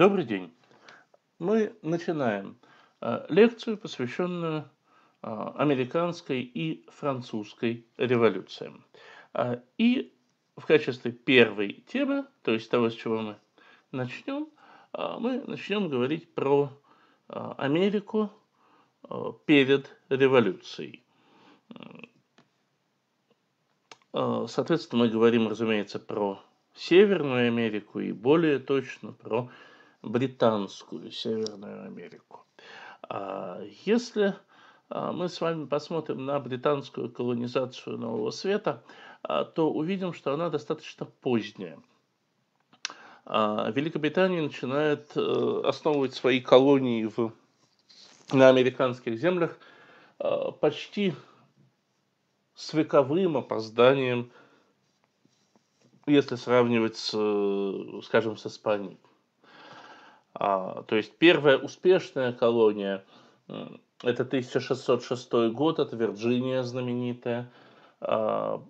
Добрый день. Мы начинаем э, лекцию, посвященную э, американской и французской революциям. Э, и в качестве первой темы, то есть того, с чего мы начнем, мы начнем говорить про Америку перед революцией. Соответственно, мы говорим, разумеется, про Северную Америку и более точно про британскую Северную Америку. А если а, мы с вами посмотрим на британскую колонизацию Нового Света, а, то увидим, что она достаточно поздняя. Великобритания начинает э, основывать свои колонии в, на американских землях почти с вековым опозданием, если сравнивать, с, э, скажем, с Испанией. А, то есть первая успешная колония это 1606 год, это Вирджиния знаменитая. А,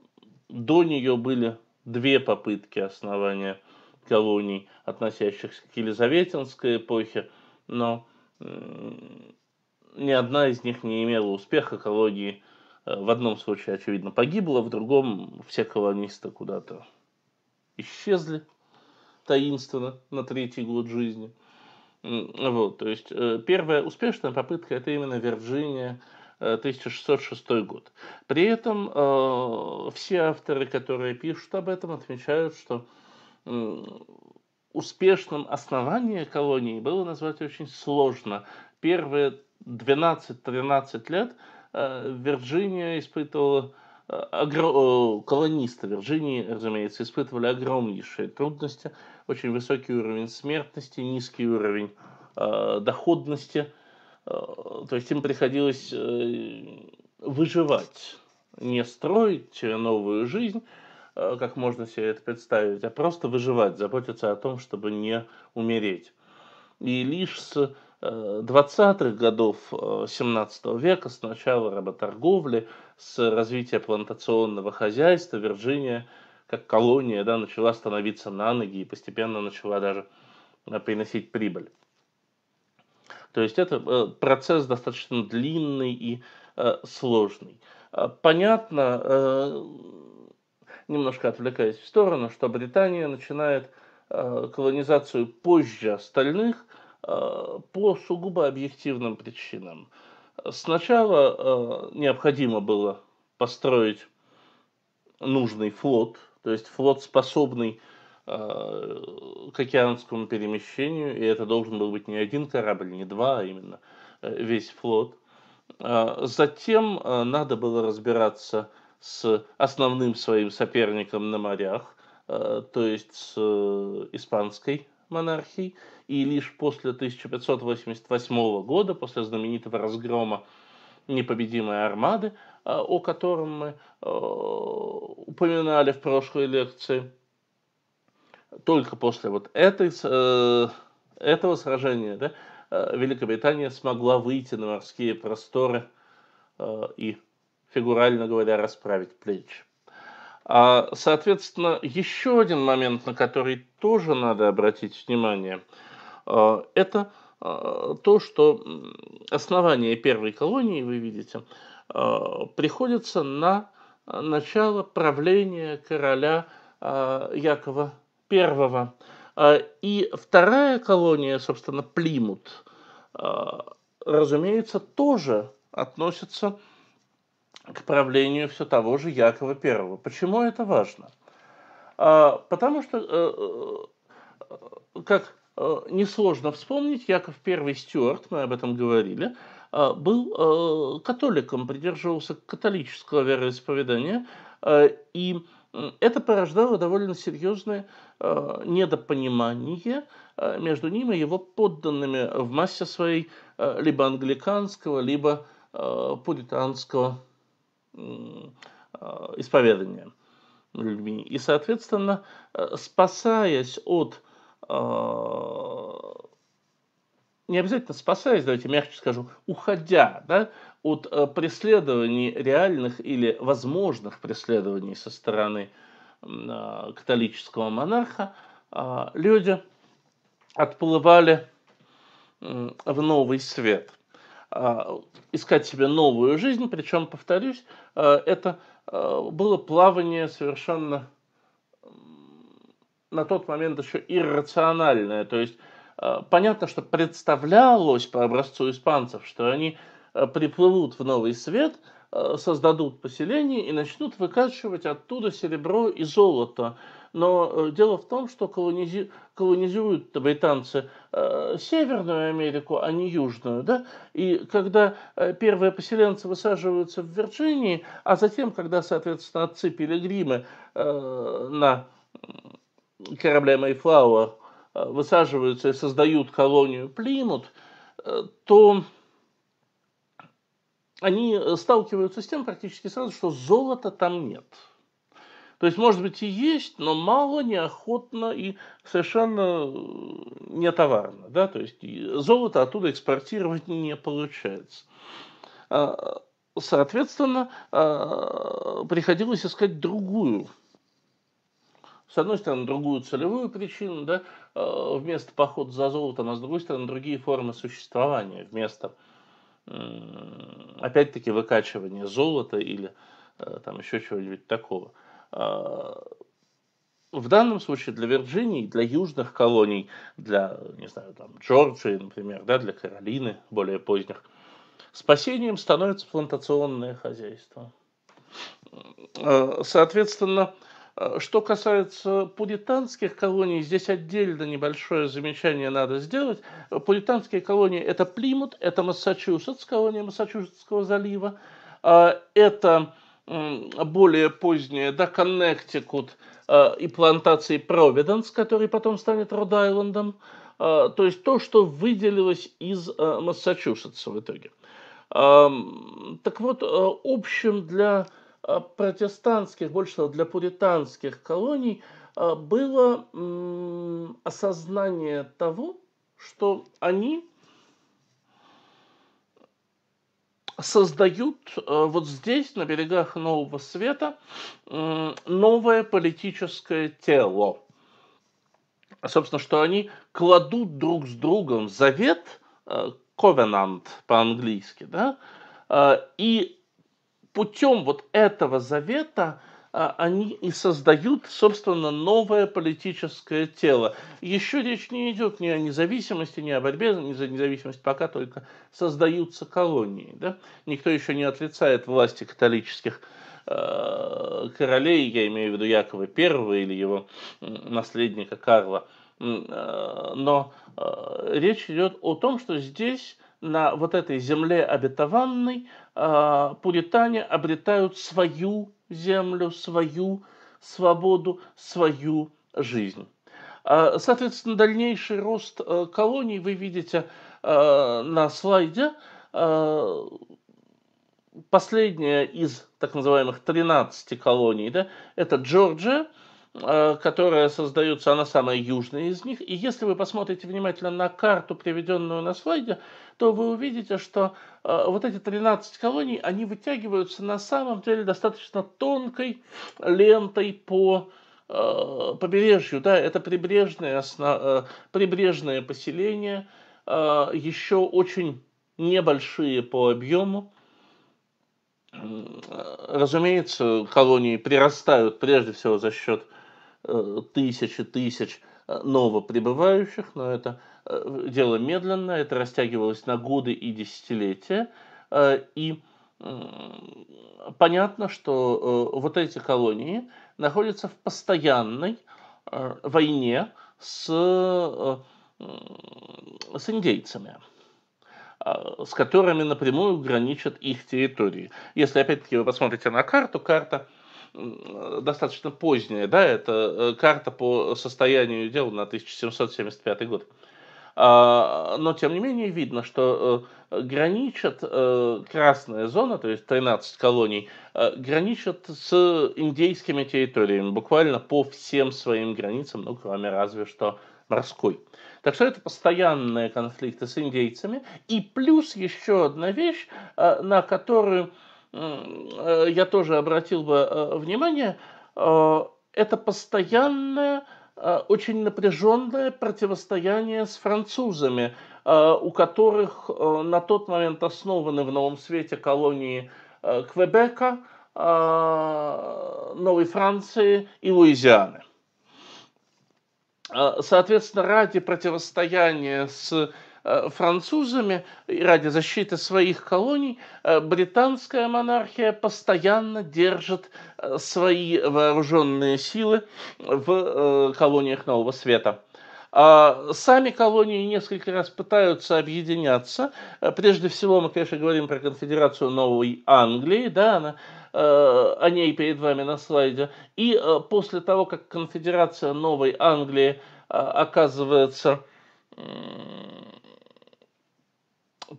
до нее были две попытки основания колоний, относящихся к Елизаветинской эпохе, но ни одна из них не имела успеха. Колонии э, в одном случае, очевидно, погибла, в другом все колонисты куда-то исчезли таинственно на третий год жизни – вот, то есть э, первая успешная попытка – это именно Вирджиния, 1606 э, год. При этом э, все авторы, которые пишут об этом, отмечают, что успешным основание колонии было назвать очень сложно. Первые 12-13 лет э, Вирджиния испытывала Огр... Э, колонисты Вирджинии, разумеется, испытывали огромнейшие трудности, очень высокий уровень смертности, низкий уровень э, доходности, э, то есть им приходилось э, выживать, не строить новую жизнь, э, как можно себе это представить, а просто выживать, заботиться о том, чтобы не умереть. И лишь с 20-х э, годов 17 э, века, с начала работорговли, с развития плантационного хозяйства, Вирджиния как колония да, начала становиться на ноги и постепенно начала даже э, приносить прибыль. То есть это процесс достаточно длинный и сложный. Понятно, немножко отвлекаясь в сторону, что Британия начинает колонизацию позже остальных – Э, по сугубо объективным причинам. Сначала э, необходимо было построить нужный флот, то есть флот, способный э, к океанскому перемещению, и это должен был быть не один корабль, не два, а именно весь флот. Затем надо было разбираться с основным своим соперником на морях, то есть с испанской монархий, и лишь после 1588 года, после знаменитого разгрома непобедимой армады, э, о котором мы э, упоминали в прошлой лекции, только после вот этой, э, этого сражения да, Великобритания смогла выйти на морские просторы и, фигурально говоря, расправить плечи. А, соответственно, еще один момент, на который тоже надо обратить внимание, а, это а, то, что основание первой колонии, вы видите, приходится на начало правления короля Якова I. И вторая колония, собственно, Плимут, разумеется, тоже относится к к правлению все того же Якова I. Почему это важно? А, потому что, э, э, как э, несложно вспомнить, Яков I Стюарт, мы об этом говорили, был католиком, придерживался католического вероисповедания, и это порождало довольно серьезное недопонимание между ним и его подданными в массе своей либо англиканского, либо пуританского а, исповедания людьми. И, соответственно, э, спасаясь от а, не обязательно спасаясь, давайте мягче скажу, уходя да, от э, преследований реальных или возможных преследований со стороны а, католического монарха, люди отплывали в новый свет. А, искать себе новую жизнь. Причем, повторюсь, а, это а, было плавание совершенно на тот момент еще иррациональное. То есть понятно, что представлялось по образцу испанцев, что они приплывут в новый свет, создадут поселение и начнут выкачивать оттуда серебро и золото. Но э, дело в том, что колонизи... колонизируют британцы э, Северную Америку, а не Южную. Да? И когда э, первые поселенцы высаживаются в Вирджинии, а затем, когда, соответственно, отцы пилигримы э, на корабле Mayflower э, высаживаются и создают колонию Плимут, то они сталкиваются с тем практически сразу, что золота там нет – то есть, может быть, и есть, но мало, неохотно и совершенно э, не товарно. Да? То есть, золото оттуда экспортировать не получается. А, соответственно, а, приходилось искать другую с одной стороны, другую целевую причину, да, а, вместо похода за золотом, а с другой стороны, другие формы существования, вместо, опять-таки, выкачивания золота или э, там еще чего-нибудь такого. А, в данном случае для Вирджинии, для южных колоний, для, не знаю, там, Джорджии, например, да, для Каролины более поздних, спасением становится плантационное хозяйство. А, соответственно, а, что касается пуританских колоний, здесь отдельно небольшое замечание надо сделать. Пуританские колонии – это Плимут, это Массачусетс, колония Массачусетского залива, это более позднее да Коннектикут э, и плантации Провиденс, который потом станет Род-Айлендом. Э, то есть то, что выделилось из э, Массачусетса в итоге. Эм, так вот, общим для протестантских, больше того, для пуританских колоний было осознание того, что они создают э, вот здесь, на берегах Нового Света, новое политическое тело. Собственно, что они кладут друг с другом завет, э, covenant по-английски, да, э, и путем вот этого завета а они и создают, собственно, новое политическое тело. Еще речь не идет ни о независимости, ни о борьбе за независимость, пока только создаются колонии. Да? Никто еще не отрицает власти католических э, королей, я имею в виду Якова I или его наследника Карла. Э, но э, речь идет о том, что здесь на вот этой земле обетованной э, пуритане обретают свою землю, свою свободу, свою жизнь. А, соответственно, дальнейший рост э, колоний вы видите э, на слайде. Э, последняя из так называемых 13 колоний да, – это Джорджия – Э, которая создается, она самая южная из них. И если вы посмотрите внимательно на карту, приведенную на слайде, то вы увидите, что э, вот эти 13 колоний, они вытягиваются на самом деле достаточно тонкой лентой по э, побережью. Да, это прибрежные, прибрежные поселения, еще очень небольшие по объему разумеется, колонии прирастают прежде всего за счет Э, тысячи тысяч э, новоприбывающих, но это э, дело медленное, это растягивалось на годы и десятилетия. И понятно, что вот эти колонии находятся в постоянной войне с, с индейцами с которыми напрямую граничат их территории. Если опять-таки вы посмотрите на карту, карта – достаточно поздняя, да, это э, карта по состоянию дел на 1775 год. А, но, тем не менее, видно, что э, граничат э, красная зона, то есть 13 колоний, граничат с индейскими территориями, буквально по всем своим границам, ну, кроме разве что морской. Так что это постоянные конфликты с индейцами. И плюс еще одна вещь, на которую Э, э, я тоже обратил бы э, внимание, это постоянное, очень напряженное противостояние с французами, у которых на тот момент основаны в Новом Свете колонии Квебека, Новой Франции и Луизианы. Соответственно, ради противостояния с Э, французами ради защиты своих колоний э, британская монархия постоянно держит э, свои вооруженные силы в колониях Нового Света. А сами колонии несколько раз пытаются объединяться. Прежде всего, мы, конечно, говорим про конфедерацию Новой Англии, да, она о ней перед вами на слайде. И после того, как конфедерация Новой Англии оказывается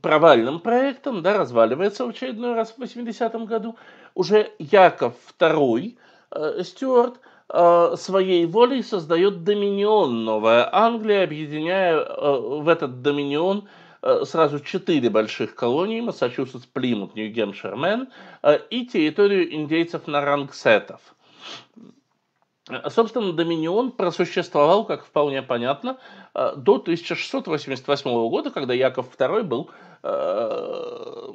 провальным проектом, да, разваливается в очередной раз в 80-м году. Уже Яков II э, Стюарт э, своей волей создает доминион Новая Англия, объединяя э, в этот доминион э, сразу четыре больших колонии Массачусетс, Плимут, Нью-Гемпшир, Мэн э, и территорию индейцев на рангсетов. Э, собственно, Доминион просуществовал, как вполне понятно, э, до 1688 года, когда Яков II был э,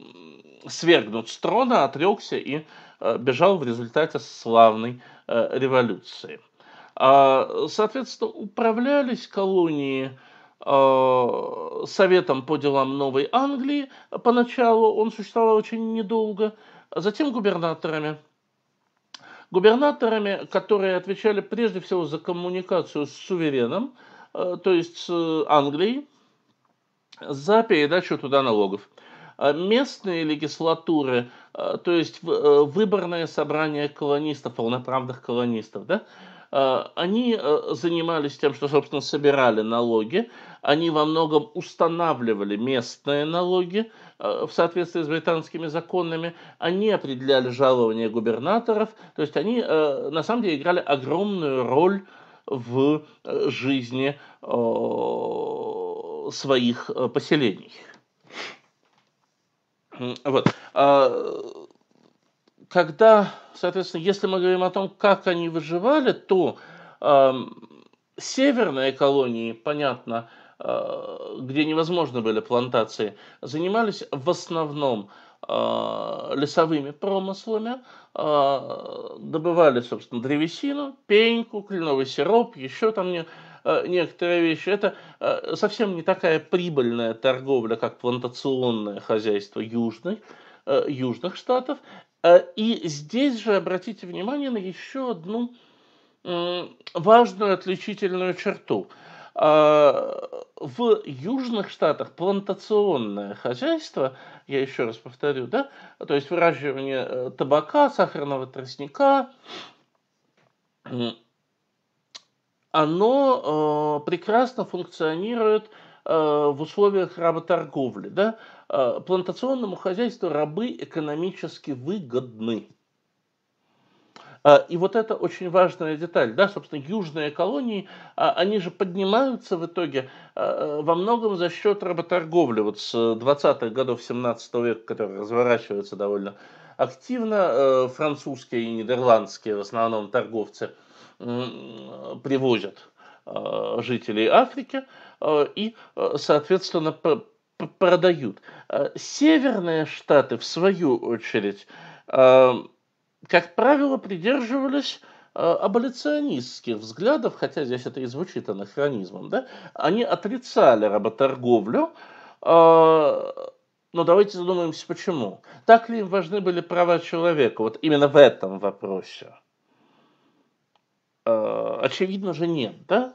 свергнут с трона, отрекся и бежал в результате славной революции. А, соответственно, управлялись колонии Советом по делам Новой Англии. Поначалу он существовал очень недолго, а затем губернаторами – губернаторами, которые отвечали прежде всего за коммуникацию с сувереном, э, то есть с Англией, за передачу туда налогов. А местные легислатуры, э, то есть э, выборное собрание колонистов, полноправных колонистов, да, они занимались тем, что, собственно, собирали налоги, они во многом устанавливали местные налоги, Э, в соответствии с британскими законами, они определяли жалования губернаторов, то есть они э, на самом деле играли огромную роль в э, жизни своих поселений. Вот. А, когда, соответственно, если мы говорим о том, как они выживали, то северные колонии, понятно, Э, где невозможны были плантации, занимались в основном э, лесовыми промыслами, э, добывали, собственно, древесину, пеньку, кленовый сироп, еще там не, некоторые вещи. Это совсем не такая прибыльная торговля, как плантационное хозяйство южных южных штатов. И здесь же обратите внимание на еще одну важную отличительную черту – а, в южных штатах плантационное хозяйство, я еще раз повторю, да, то есть выращивание э, табака, сахарного тростника, оно э, прекрасно функционирует э, в условиях работорговли. Да? Плантационному хозяйству рабы экономически выгодны. А, и вот это очень важная деталь. Да, собственно, южные колонии, а, они же поднимаются в итоге а, во многом за счет работорговли. Вот с 20-х годов 17 века, которая разворачивается довольно активно, э, французские и нидерландские в основном торговцы привозят жителей Африки и, э, соответственно, продают. Северные штаты, в свою очередь, как правило, придерживались э, аболиционистских взглядов, хотя здесь это и звучит анахронизмом, да, они отрицали работорговлю, э, но давайте задумаемся, почему. Так ли им важны были права человека, вот именно в этом вопросе? Э, очевидно же нет, да?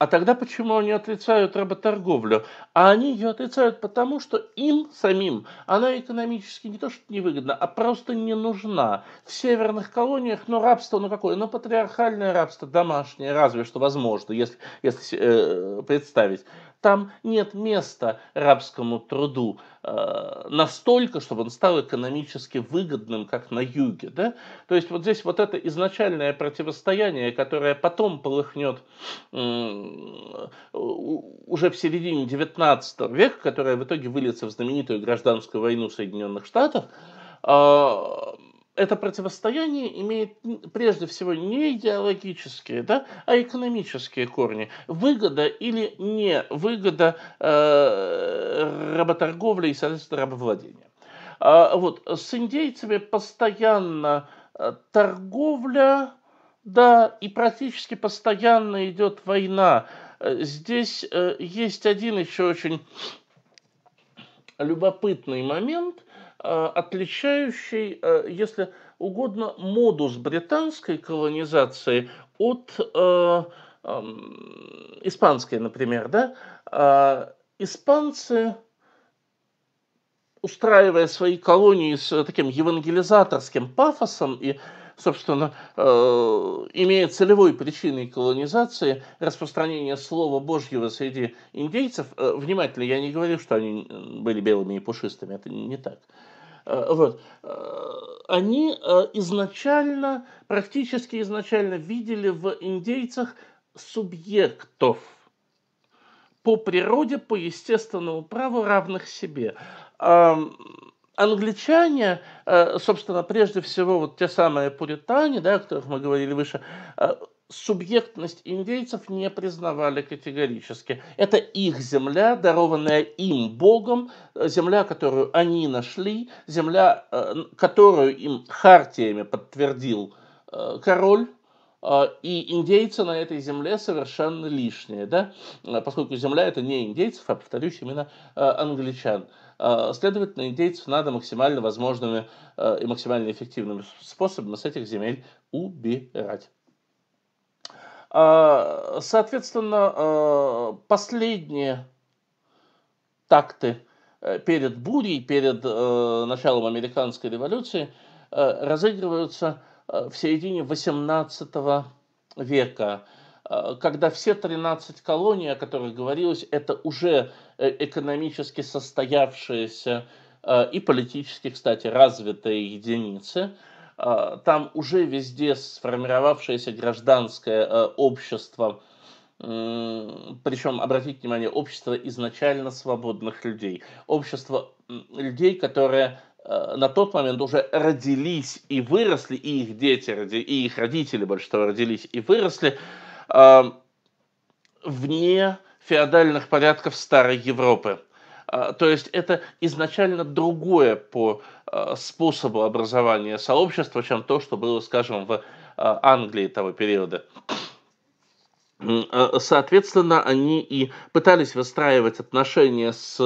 А тогда почему они отрицают работорговлю? А они ее отрицают потому, что им самим она экономически не то что невыгодна, а просто не нужна. В северных колониях, ну, рабство, ну, какое? Ну, патриархальное рабство, домашнее, разве что возможно, если, если э, представить. Там нет места рабскому труду э, настолько, чтобы он стал экономически выгодным, как на юге. Да? То есть вот здесь вот это изначальное противостояние, которое потом полыхнет э, уже в середине 19 века, которое в итоге выльется в знаменитую гражданскую войну Соединенных Штатов, э, а, это противостояние имеет прежде всего не идеологические, да, а экономические корни. Выгода или невыгода э, работорговли и, соответственно, рабовладения. А, вот, с индейцами постоянно э, торговля, да, и практически постоянно идет война. Э, здесь э, есть один еще очень любопытный момент – а, отличающий, а, если угодно, модус британской колонизации от а, испанской, например. Да? Испанцы устраивая свои колонии с таким евангелизаторским пафосом и собственно, имея целевой причиной колонизации распространение Слова Божьего среди индейцев, э, внимательно, я не говорю, что они были белыми и пушистыми, это не так, Э, вот. Э, они э, изначально, практически изначально видели в индейцах субъектов по природе, по естественному праву равных себе. Англичане, собственно, прежде всего, вот те самые пуритане, да, о которых мы говорили выше, субъектность индейцев не признавали категорически. Это их земля, дарованная им Богом, э, земля, которую они нашли, земля, э, которую им хартиями подтвердил э, король. И индейцы на этой земле совершенно лишние, да? поскольку земля это не индейцев, а, повторюсь, именно англичан. Следовательно, индейцев надо максимально возможными и максимально эффективными способами с этих земель убирать. А, соответственно, а, последние такты э, перед бурей, перед э, началом американской революции э, разыгрываются в середине XVIII века, когда все 13 колоний, о которых говорилось, это уже экономически состоявшиеся и политически, кстати, развитые единицы – а, там уже везде сформировавшееся гражданское э, общество, причем, обратите внимание, общество изначально свободных людей, общество людей, которые э, на тот момент уже родились и выросли, и их дети, и их родители большинство родились и выросли а, вне феодальных порядков старой Европы. А, то есть это изначально другое по а, способу образования сообщества, чем то, что было, скажем, в а, Англии того периода. Соответственно, они и пытались выстраивать отношения с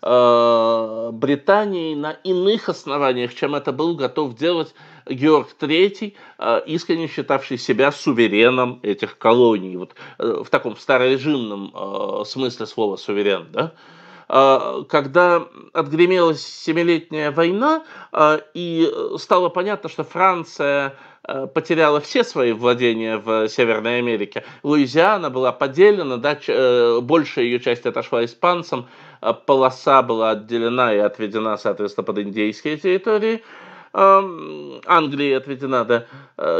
Британией на иных основаниях, чем это был готов делать Георг III, искренне считавший себя сувереном этих колоний, вот э, в таком старорежимном смысле слова суверен, да? Э, а, когда отгремелась Семилетняя война, а, и э, стало понятно, что Франция э, потеряла все свои владения в Северной Америке. Луизиана была поделена, да, э, большая ее часть отошла испанцам, а полоса была отделена и отведена, соответственно, под индейские территории. Англия отведена да,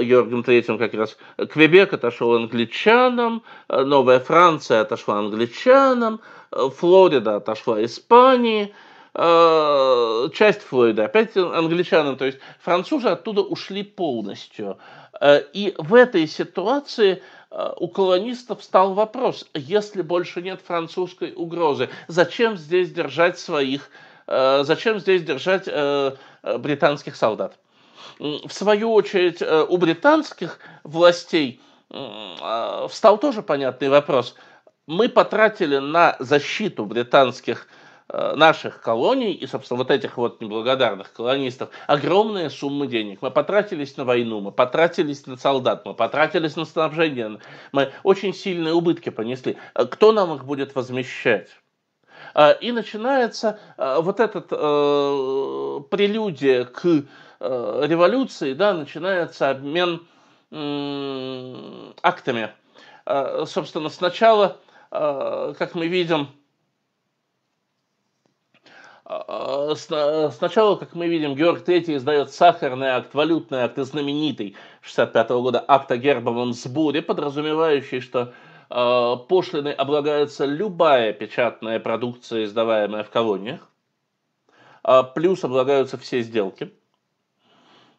Георгом Третьим как раз. Квебек отошел англичанам, Новая Франция отошла англичанам, Э, Флорида отошла Испании, э, часть Флориды опять англичанам, то есть французы оттуда ушли полностью. Э, и в этой ситуации у колонистов стал вопрос, если больше нет французской угрозы, зачем здесь держать своих, зачем здесь держать британских солдат? В свою очередь, у британских властей встал тоже понятный вопрос – мы потратили на защиту британских э, наших колоний и, собственно, вот этих вот неблагодарных колонистов огромные суммы денег. Мы потратились на войну, мы потратились на солдат, мы потратились на снабжение, мы очень сильные убытки понесли. Э, кто нам их будет возмещать? Э, и начинается вот этот э, прелюдия к э, революции, да, начинается обмен э, актами. Э, собственно, сначала Э, как мы видим, э, Сначала, как мы видим, Георг III издает сахарный акт, валютный акт знаменитый 65 года акт о гербовом сборе, подразумевающий, что э, пошлины облагается любая печатная продукция, издаваемая в колониях, э, плюс облагаются все сделки.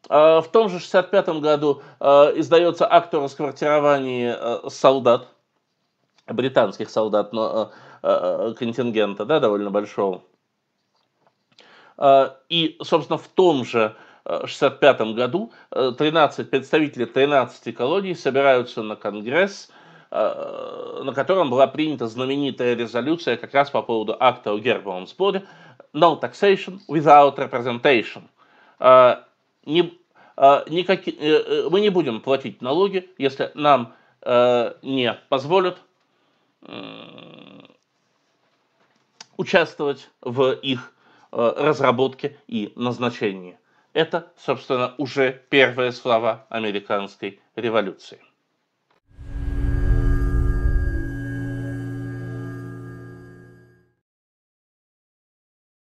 в том же 65 году издается акт о расквартировании солдат, британских солдат но, э, э, э, контингента, да, довольно большого. А, и, собственно, в том же 1965 году 13, представители 13 колоний собираются на Конгресс, на котором была принята знаменитая резолюция как раз по поводу акта о гербовом споре «No taxation without representation». А, не, а, никак, мы не будем платить налоги, если нам не позволят Э, участвовать в их э, разработке и назначении. Это, собственно, уже первые слова американской революции.